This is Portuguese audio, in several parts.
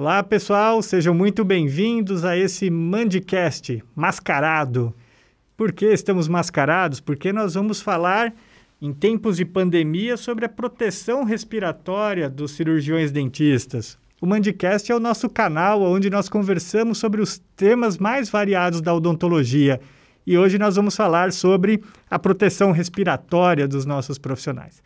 Olá, pessoal, sejam muito bem-vindos a esse Mandicast mascarado. Por que estamos mascarados? Porque nós vamos falar em tempos de pandemia sobre a proteção respiratória dos cirurgiões dentistas. O Mandicast é o nosso canal onde nós conversamos sobre os temas mais variados da odontologia. E hoje nós vamos falar sobre a proteção respiratória dos nossos profissionais.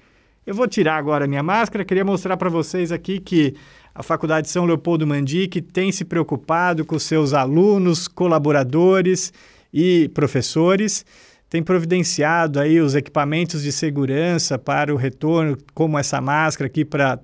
Eu vou tirar agora a minha máscara, queria mostrar para vocês aqui que a Faculdade São Leopoldo Mandique tem se preocupado com seus alunos, colaboradores e professores, tem providenciado aí os equipamentos de segurança para o retorno, como essa máscara aqui para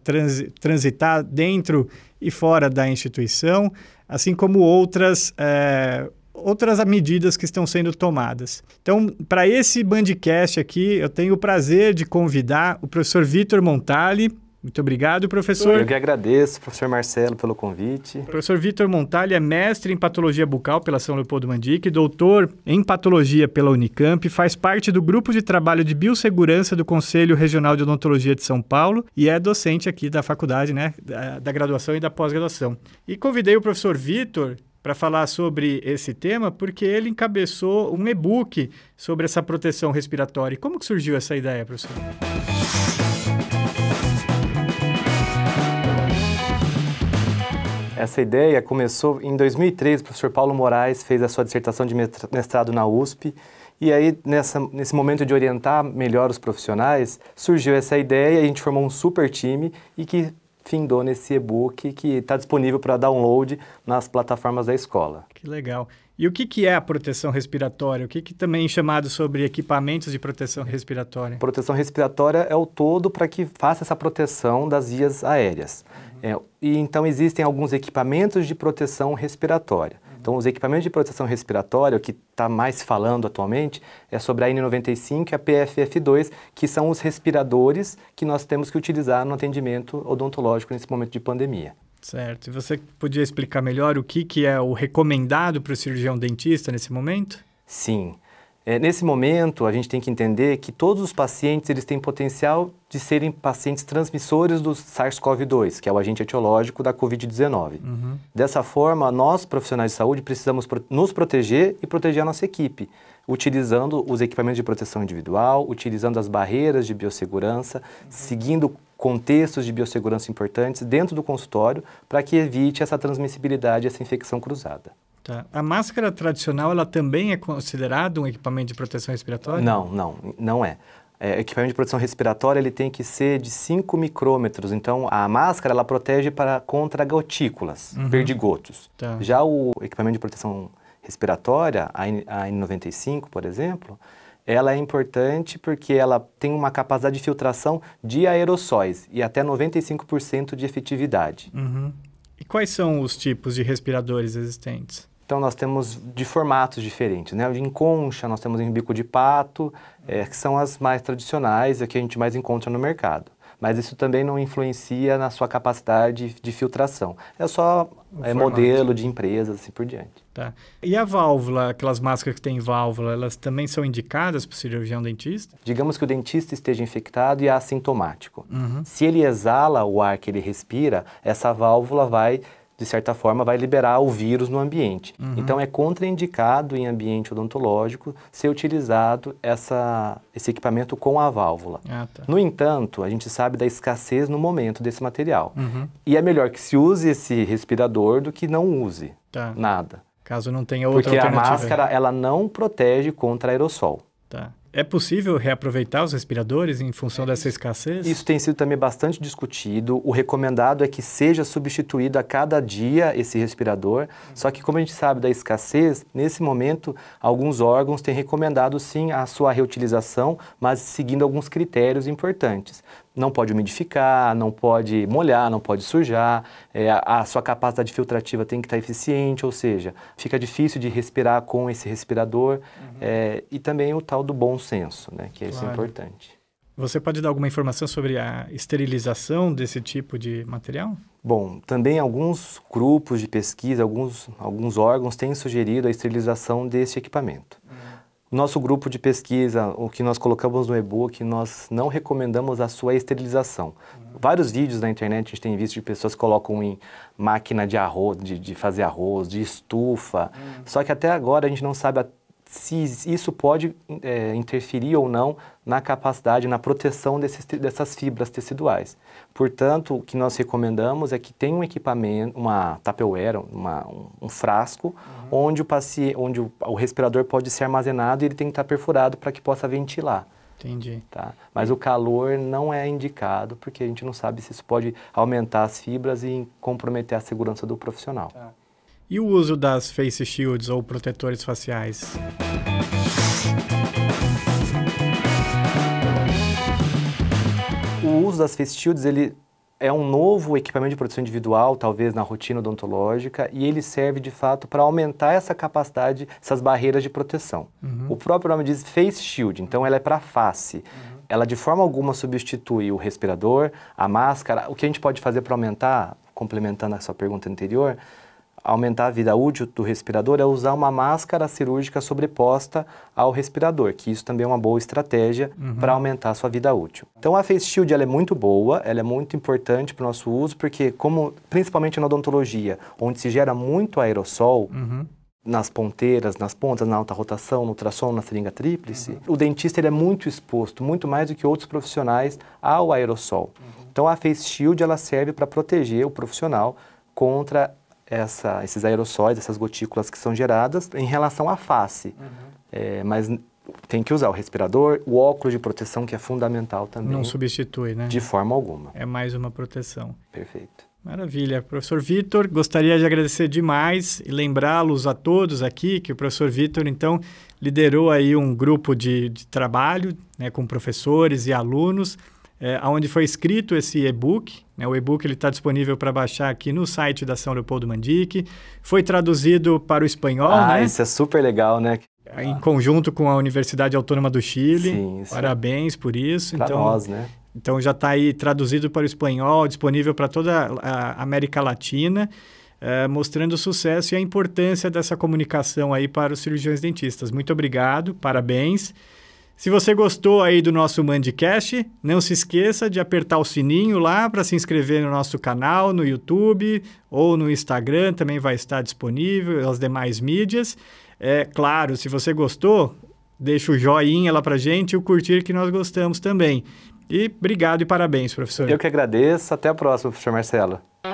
transitar dentro e fora da instituição, assim como outras é, outras medidas que estão sendo tomadas. Então, para esse Bandcast aqui, eu tenho o prazer de convidar o professor Vitor Montali, muito obrigado, professor. Eu que agradeço, professor Marcelo, pelo convite. O professor Vitor Montali é mestre em patologia bucal pela São Leopoldo Mandic, doutor em patologia pela Unicamp, faz parte do grupo de trabalho de biossegurança do Conselho Regional de Odontologia de São Paulo e é docente aqui da faculdade, né, da, da graduação e da pós-graduação. E convidei o professor Vitor para falar sobre esse tema, porque ele encabeçou um e-book sobre essa proteção respiratória. E como que surgiu essa ideia, professor? Essa ideia começou em 2013, o professor Paulo Moraes fez a sua dissertação de mestrado na USP, e aí nessa, nesse momento de orientar melhor os profissionais, surgiu essa ideia, a gente formou um super time e que findou nesse e-book que está disponível para download nas plataformas da escola. Que legal. E o que, que é a proteção respiratória? O que, que também é chamado sobre equipamentos de proteção respiratória? Proteção respiratória é o todo para que faça essa proteção das vias aéreas. Uhum. É, e então existem alguns equipamentos de proteção respiratória. Então, os equipamentos de proteção respiratória, o que está mais falando atualmente, é sobre a N95 e a PFF2, que são os respiradores que nós temos que utilizar no atendimento odontológico nesse momento de pandemia. Certo. E você podia explicar melhor o que, que é o recomendado para o cirurgião dentista nesse momento? Sim. Sim. É, nesse momento, a gente tem que entender que todos os pacientes eles têm potencial de serem pacientes transmissores do SARS-CoV-2, que é o agente etiológico da COVID-19. Uhum. Dessa forma, nós, profissionais de saúde, precisamos nos proteger e proteger a nossa equipe, utilizando os equipamentos de proteção individual, utilizando as barreiras de biossegurança, uhum. seguindo contextos de biossegurança importantes dentro do consultório para que evite essa transmissibilidade, essa infecção cruzada. Tá. A máscara tradicional, ela também é considerada um equipamento de proteção respiratória? Não, não, não é. É, equipamento de proteção respiratória ele tem que ser de 5 micrômetros. Então, a máscara ela protege para contra gotículas, uhum. perdigotos. Tá. Já o equipamento de proteção respiratória, a, N, 95 por exemplo, ela é importante porque ela tem uma capacidade de filtração de aerossóis e até 95% de efetividade. Uhum. E quais são os tipos de respiradores existentes? Então nós temos de formatos diferentes, né? Em concha nós temos em bico de pato, é, que são as mais tradicionais, é que a gente mais encontra no mercado. Mas isso também não influencia na sua capacidade de filtração. É só é, modelo de empresas, assim por diante. Tá. E a válvula, aquelas máscaras que têm válvula, elas também são indicadas para o cirurgião dentista? Digamos que o dentista esteja infectado e é assintomático. Uhum. Se ele exala o ar que ele respira, essa válvula vai de certa forma, vai liberar o vírus no ambiente. Uhum. Então, é contraindicado em ambiente odontológico ser utilizado essa, esse equipamento com a válvula. Ah, tá. No entanto, a gente sabe da escassez no momento desse material. Uhum. E é melhor que se use esse respirador do que não use tá. nada. Caso não tenha outra Porque a máscara, ela não protege contra aerossol. Tá. É possível reaproveitar os respiradores em função dessa escassez? Isso tem sido também bastante discutido. O recomendado é que seja substituído a cada dia esse respirador. Só que, como a gente sabe da escassez, nesse momento, alguns órgãos têm recomendado sim a sua reutilização, mas seguindo alguns critérios importantes não pode umidificar, não pode molhar, não pode sujar, é, a, sua capacidade filtrativa tem que estar tá eficiente, ou seja, fica difícil de respirar com esse respirador uhum. é, e também o tal do bom senso, né, que é claro. isso é importante. Você pode dar alguma informação sobre a esterilização desse tipo de material? Bom, também alguns grupos de pesquisa, alguns, alguns órgãos têm sugerido a esterilização desse equipamento. Nosso grupo de pesquisa, o que nós colocamos no e-book, nós não recomendamos a sua esterilização. Vários vídeos na internet a gente tem visto de pessoas que colocam em máquina de arroz, de, de fazer arroz, de estufa. Hum. Só que até agora a gente não sabe se isso pode é, interferir ou não na capacidade, na proteção desses, dessas fibras teciduais. Portanto, o que nós recomendamos é que tenha um equipamento, uma Tupperware, uma, um, um, frasco, uhum. onde, o, paci, onde o, o, respirador pode ser armazenado e ele tem que estar perfurado para que possa ventilar. Entendi. Tá? Mas o calor não é indicado, porque a gente não sabe se isso pode aumentar as fibras e comprometer a segurança do profissional. Tá. E o uso das face shields ou protetores faciais? O uso das face shields ele é um novo equipamento de proteção individual, talvez na rotina odontológica, e ele serve de fato para aumentar essa capacidade, essas barreiras de proteção. Uhum. O próprio nome diz face shield, então ela é para a face. Uhum. Ela de forma alguma substitui o respirador, a máscara. O que a gente pode fazer para aumentar, complementando a sua pergunta anterior, aumentar a vida útil do respirador é usar uma máscara cirúrgica sobreposta ao respirador, que isso também é uma boa estratégia uhum. para aumentar a sua vida útil. Então a face shield é muito boa, ela é muito importante para o nosso uso, porque como principalmente na odontologia, onde se gera muito aerossol, uhum nas ponteiras, nas pontas, na alta rotação, no ultrassom, na seringa tríplice, uhum. o dentista ele é muito exposto, muito mais do que outros profissionais ao aerossol. Uhum. Então a face shield ela serve para proteger o profissional contra essa, esses aerossóis, essas gotículas que são geradas em relação à face. Uhum. É, mas tem que usar o respirador, o óculos de proteção, que é fundamental também. Não substitui, né? De forma alguma. É mais uma proteção. Perfeito. Maravilha. Professor Vitor, gostaria de agradecer demais e lembrá-los a todos aqui que o professor Vitor, então, liderou aí um grupo de, de trabalho né, com professores e alunos, é, onde foi escrito esse e-book, é, o e-book está disponível para baixar aqui no site da São Leopoldo Mandique. Foi traduzido para o espanhol. Ah, né? isso é super legal, né? É, em conjunto com a Universidade Autônoma do Chile. Sim, isso Parabéns é... por isso. Para então, nós, né? Então já está aí traduzido para o espanhol, disponível para toda a América Latina. É, mostrando o sucesso e a importância dessa comunicação aí para os cirurgiões dentistas. Muito obrigado, parabéns. Se você gostou aí do nosso Mandicast, não se esqueça de apertar o sininho lá para se inscrever no nosso canal no YouTube ou no Instagram, também vai estar disponível, as demais mídias. É claro, se você gostou, deixa o joinha lá para gente e o curtir que nós gostamos também. E obrigado e parabéns, professor. Eu que agradeço. Até a próxima, professor Marcelo.